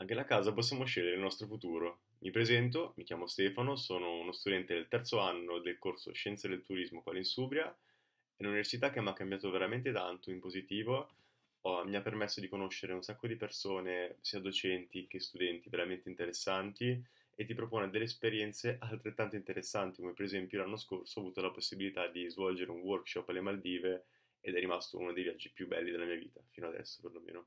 Anche da casa possiamo scegliere il nostro futuro. Mi presento, mi chiamo Stefano, sono uno studente del terzo anno del corso Scienze del Turismo qua in Subria. È un'università che mi ha cambiato veramente tanto in positivo. Oh, mi ha permesso di conoscere un sacco di persone, sia docenti che studenti, veramente interessanti e ti propone delle esperienze altrettanto interessanti, come per esempio l'anno scorso ho avuto la possibilità di svolgere un workshop alle Maldive ed è rimasto uno dei viaggi più belli della mia vita, fino adesso perlomeno.